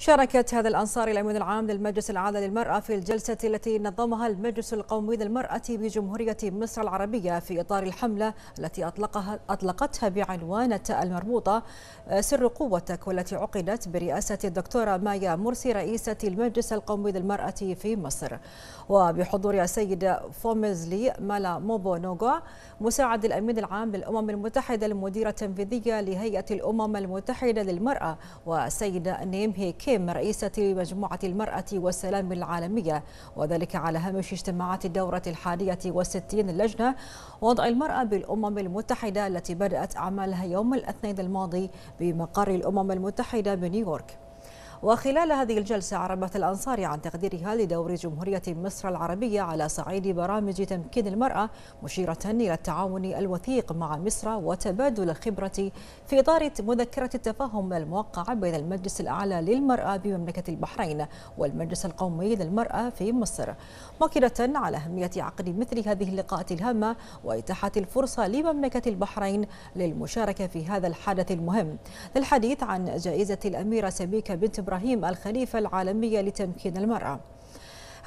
شاركت هذا الأنصار الأمين العام للمجلس العالي للمرأة في الجلسة التي نظمها المجلس القومي للمرأة بجمهورية مصر العربية في إطار الحملة التي أطلقها أطلقتها بعنوان المربوطة آه، سر قوتك والتي عقدت برئاسة الدكتورة مايا مرسي رئيسة المجلس القومي للمرأة في مصر وبحضور السيدة فومزلي مالا موبو نوغو مساعد الأمين العام للأمم المتحدة المديرة التنفيذية لهيئة الأمم المتحدة للمرأة والسيدة نيم هيكي كيم رئيسة مجموعة المرأة والسلام العالمية وذلك على هامش اجتماعات الدورة الحادية والستين للجنة وضع المرأة بالأمم المتحدة التي بدأت أعمالها يوم الاثنين الماضي بمقر الأمم المتحدة بنيويورك وخلال هذه الجلسة عربت الأنصاري عن تقديرها لدور جمهورية مصر العربية على صعيد برامج تمكين المرأة مشيرة إلى التعاون الوثيق مع مصر وتبادل الخبرة في إطار مذكرة التفاهم الموقعة بين المجلس الأعلى للمرأة بمملكة البحرين والمجلس القومي للمرأة في مصر مؤكدة على أهمية عقد مثل هذه اللقاءات الهامة وإتاحة الفرصة لمملكة البحرين للمشاركة في هذا الحدث المهم للحديث عن جائزة الأميرة سبيكة بنت إبراهيم الخليفة العالمية لتمكين المرأة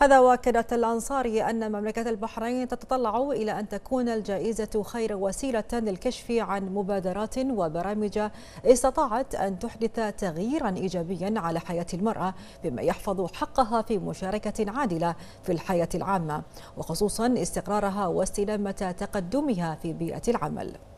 هذا وأكدت الأنصار أن مملكة البحرين تتطلع إلى أن تكون الجائزة خير وسيلة للكشف عن مبادرات وبرامج استطاعت أن تحدث تغييرا إيجابيا على حياة المرأة بما يحفظ حقها في مشاركة عادلة في الحياة العامة وخصوصا استقرارها واستدامة تقدمها في بيئة العمل